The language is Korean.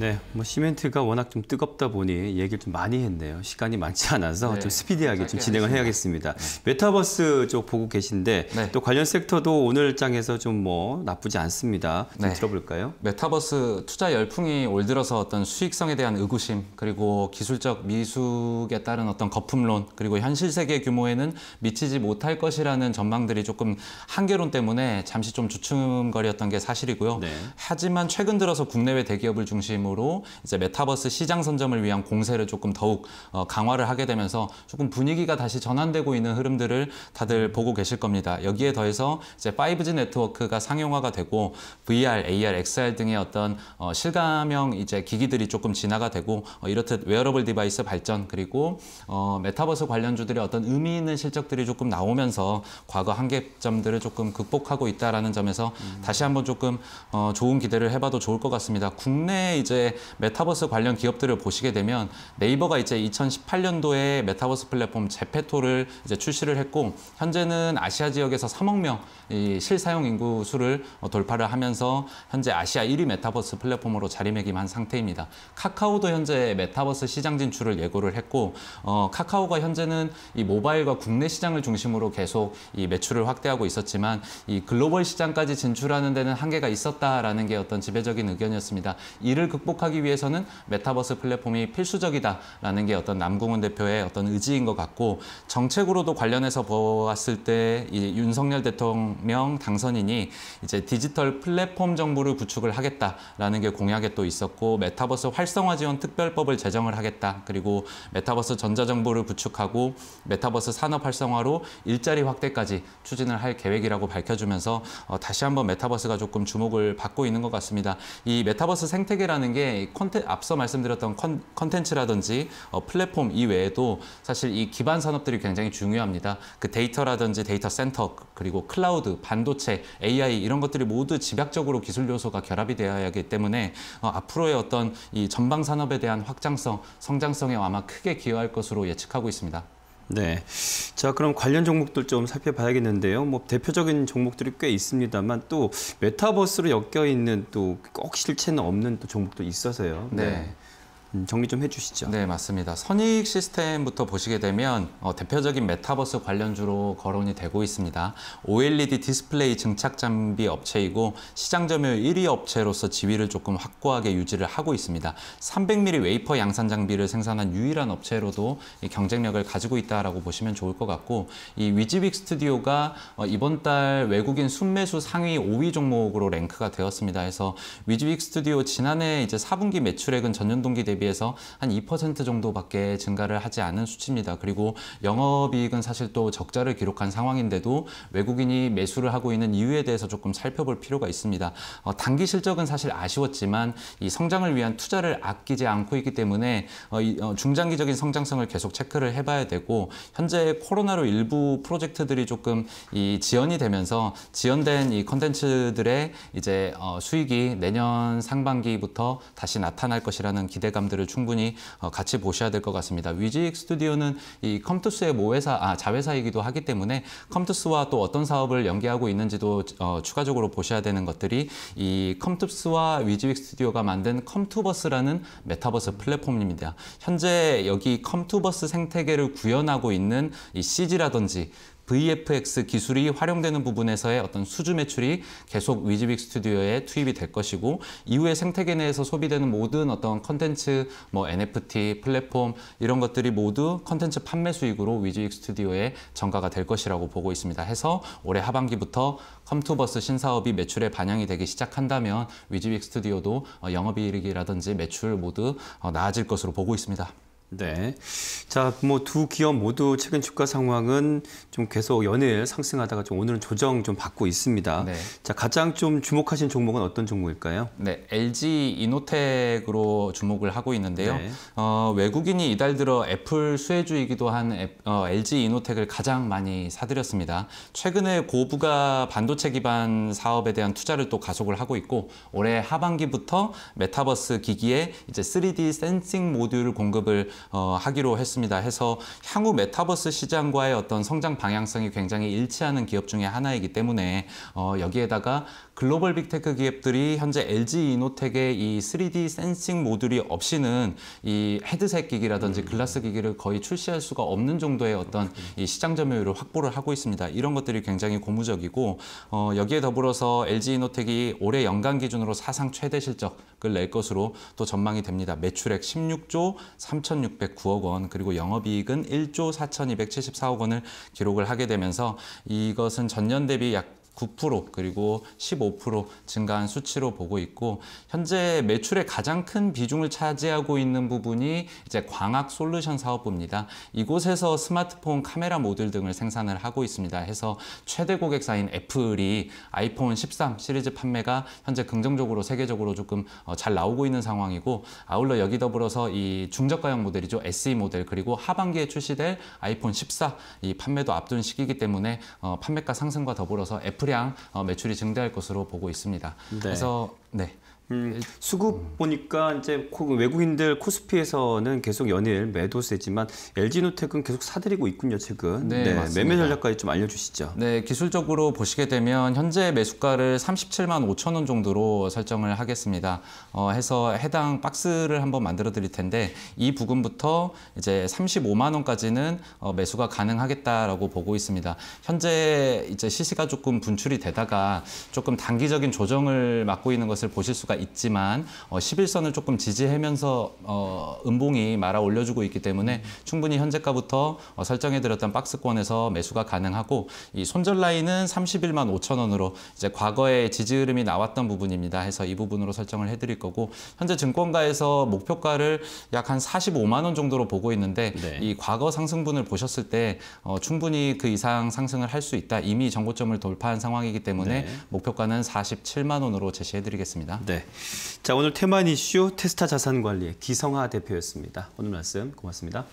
네, 뭐 시멘트가 워낙 좀 뜨겁다 보니 얘기를 좀 많이 했네요. 시간이 많지 않아서 네, 좀 스피디하게 좀 진행을 하겠습니다. 해야겠습니다. 네. 메타버스 쪽 보고 계신데 네. 또 관련 섹터도 오늘 장에서 좀 뭐 나쁘지 않습니다. 좀 네. 들어볼까요? 메타버스 투자 열풍이 올 들어서 어떤 수익성에 대한 의구심 그리고 기술적 미숙에 따른 어떤 거품론 그리고 현실 세계 규모에는 미치지 못할 것이라는 전망들이 조금 한계론 때문에 잠시 좀 주춤거렸던 게 사실이고요. 네. 하지만 최근 들어서 국내외 대기업을 중심으로 중심으로 이제 메타버스 시장 선점을 위한 공세를 조금 더욱 어, 강화를 하게 되면서 조금 분위기가 다시 전환되고 있는 흐름들을 다들 보고 계실 겁니다. 여기에 더해서 이제 5G 네트워크가 상용화가 되고 VR, AR, XR 등의 어떤 어, 실감형 이제 기기들이 조금 진화가 되고 어, 이렇듯 웨어러블 디바이스 발전 그리고 어, 메타버스 관련주들의 어떤 의미 있는 실적들이 조금 나오면서 과거 한계점들을 조금 극복하고 있다라는 점에서 음. 다시 한번 조금 어, 좋은 기대를 해봐도 좋을 것 같습니다. 국내 이제 이제 네, 메타버스 관련 기업들을 보시게 되면 네이버가 이제 2018년도에 메타버스 플랫폼 제페토를 이제 출시를 했고 현재는 아시아 지역에서 3억 명 실사용 인구 수를 어, 돌파를 하면서 현재 아시아 1위 메타버스 플랫폼으로 자리매김한 상태입니다. 카카오도 현재 메타버스 시장 진출을 예고를 했고 어, 카카오가 현재는 이 모바일과 국내 시장을 중심으로 계속 이 매출을 확대하고 있었지만 이 글로벌 시장까지 진출하는 데는 한계가 있었다라는 게 어떤 지배적인 의견이었습니다. 이를 극복 극복하기 위해서는 메타버스 플랫폼이 필수적이다라는 게 어떤 남궁은 대표의 어떤 의지인 것 같고 정책으로도 관련해서 보았을 때 이 윤석열 대통령 당선인이 이제 디지털 플랫폼 정부를 구축을 하겠다라는 게 공약에 또 있었고 메타버스 활성화 지원 특별법을 제정을 하겠다 그리고 메타버스 전자정보를 구축하고 메타버스 산업 활성화로 일자리 확대까지 추진을 할 계획이라고 밝혀주면서 어, 다시 한번 메타버스가 조금 주목을 받고 있는 것 같습니다. 이 메타버스 생태계라는 게 게콘텐 앞서 말씀드렸던 컨, 컨텐츠라든지 어, 플랫폼 이외에도 사실 이 기반 산업들이 굉장히 중요합니다. 그 데이터라든지 데이터 센터 그리고 클라우드, 반도체, AI 이런 것들이 모두 집약적으로 기술 요소가 결합이 되어야 하기 때문에 어, 앞으로의 어떤 이 전방 산업에 대한 확장성, 성장성에 아마 크게 기여할 것으로 예측하고 있습니다. 네. 자, 그럼 관련 종목들 좀 살펴봐야겠는데요. 뭐 대표적인 종목들이 꽤 있습니다만 또 메타버스로 엮여 있는 또 꼭 실체는 없는 또 종목도 있어서요. 네. 네. 음, 정리 좀 해주시죠. 네, 맞습니다. 선익 시스템부터 보시게 되면 어, 대표적인 메타버스 관련주로 거론이 되고 있습니다. OLED 디스플레이 증착 장비 업체이고 시장 점유율 1위 업체로서 지위를 조금 확고하게 유지를 하고 있습니다. 300mm 웨이퍼 양산 장비를 생산한 유일한 업체로도 경쟁력을 가지고 있다라 보시면 좋을 것 같고 이 위즈빅 스튜디오가 어, 이번 달 외국인 순매수 상위 5위 종목으로 랭크가 되었습니다. 그서 위즈빅 스튜디오 지난해 이제 4분기 매출액은 전년 동기 대비 비해서 한 2% 정도밖에 증가를 하지 않은 수치입니다. 그리고 영업이익은 사실 또 적자를 기록한 상황인데도 외국인이 매수를 하고 있는 이유에 대해서 조금 살펴볼 필요가 있습니다. 어, 단기 실적은 사실 아쉬웠지만 이 성장을 위한 투자를 아끼지 않고 있기 때문에 어, 이, 어, 중장기적인 성장성을 계속 체크를 해봐야 되고 현재 코로나로 일부 프로젝트들이 조금 이 지연이 되면서 지연된 이 컨텐츠들의 이제 어, 수익이 내년 상반기부터 다시 나타날 것이라는 기대감. 점들을 충분히 어, 같이 보셔야 될 것 같습니다. 위직 스튜디오는 이 컴투스의 모회사, 아, 자회사이기도 하기 때문에 컴투스와 또 어떤 사업을 연계하고 있는지도 어, 추가적으로 보셔야 되는 것들이 이 컴투스와 위직 스튜디오가 만든 컴투버스라는 메타버스 플랫폼입니다. 현재 여기 컴투버스 생태계를 구현하고 있는 이 CG라든지 VFX 기술이 활용되는 부분에서의 어떤 수주 매출이 계속 위즈빅 스튜디오에 투입이 될 것이고 이후에 생태계 내에서 소비되는 모든 어떤 컨텐츠 뭐 NFT 플랫폼 이런 것들이 모두 컨텐츠 판매 수익으로 위즈빅 스튜디오에 전가가 될 것이라고 보고 있습니다. 해서 올해 하반기부터 컴투버스 신사업이 매출에 반영이 되기 시작한다면 위즈빅 스튜디오도 어, 영업이익이라든지 매출 모두 어, 나아질 것으로 보고 있습니다. 네. 자, 뭐 두 기업 모두 최근 주가 상황은 좀 계속 연일 상승하다가 좀 오늘은 조정 좀 받고 있습니다. 네. 자, 가장 좀 주목하신 종목은 어떤 종목일까요? 네, LG 이노텍으로 주목을 하고 있는데요. 네. 어, 외국인이 이달 들어 애플 수혜주이기도 한 애, 어, LG 이노텍을 가장 많이 사들였습니다. 최근에 고부가 반도체 기반 사업에 대한 투자를 또 가속을 하고 있고 올해 하반기부터 메타버스 기기에 이제 3D 센싱 모듈 공급을 어, 하기로 했습니다. 해서 향후 메타버스 시장과의 어떤 성장 방향성이 굉장히 일치하는 기업 중에 하나이기 때문에 어, 여기에다가 글로벌 빅테크 기업들이 현재 LG 이노텍의 이 3D 센싱 모듈이 없이는 이 헤드셋 기기라든지 음. 글라스 기기를 거의 출시할 수가 없는 정도의 어떤 이 시장 점유율을 확보를 하고 있습니다. 이런 것들이 굉장히 고무적이고 어, 여기에 더불어서 LG 이노텍이 올해 연간 기준으로 사상 최대 실적을 낼 것으로 또 전망이 됩니다. 매출액 16조 3,609억 원 그리고 영업이익은 1조 4,274억 원을 기록을 하게 되면서 이것은 전년 대비 약9% 그리고 15% 증가한 수치로 보고 있고 현재 매출의 가장 큰 비중을 차지하고 있는 부분이 이제 광학 솔루션 사업부입니다. 이곳에서 스마트폰 카메라 모듈 등을 생산을 하고 있습니다. 해서 최대 고객사인 애플이 아이폰 13 시리즈 판매가 현재 긍정적으로 세계적으로 조금 어, 잘 나오고 있는 상황이고 아울러 여기 더불어서 이 중저가형 모델이죠. SE 모델 그리고 하반기에 출시될 아이폰 14 이 판매도 앞둔 시기이기 때문에 어, 판매가 상승과 더불어서 애플 소량 어, 매출이 증대할 것으로 보고 있습니다. 네. 그래서 네. 음. 수급 음. 보니까 이제 외국인들 코스피에서는 계속 연일 매도세지만 LG노텍은 계속 사들이고 있군요 최근. 네, 네 매매 전략까지 좀 알려주시죠. 네, 기술적으로 보시게 되면 현재 매수가를 37만 5천 원 정도로 설정을 하겠습니다. 어, 해서 해당 박스를 한번 만들어 드릴 텐데 이 부분부터 이제 35만 원까지는 어, 매수가 가능하겠다라고 보고 있습니다. 현재 이제 시세가 조금 분출이 되다가 조금 단기적인 조정을 맡고 있는 것을 보실 수가 있지만 어, 11선을 조금 지지하면서 어, 음봉이 말아 올려주고 있기 때문에 충분히 현재가부터 어, 설정해드렸던 박스권에서 매수가 가능하고 이 손절 라인은 31만 5천 원으로 이제 과거에 지지 흐름이 나왔던 부분입니다. 해서 이 부분으로 설정을 해드릴 거고 현재 증권가에서 목표가를 약 한 45만 원 정도로 보고 있는데 네. 이 과거 상승분을 보셨을 때 어, 충분히 그 이상 상승을 할 수 있다. 이미 정고점을 돌파한 상황이기 때문에 네. 목표가는 47만 원으로 제시해드리겠습니다. 네. 자, 오늘 테마 니슈 테스타 자산관리의 기성하 대표였습니다. 오늘 말씀 고맙습니다.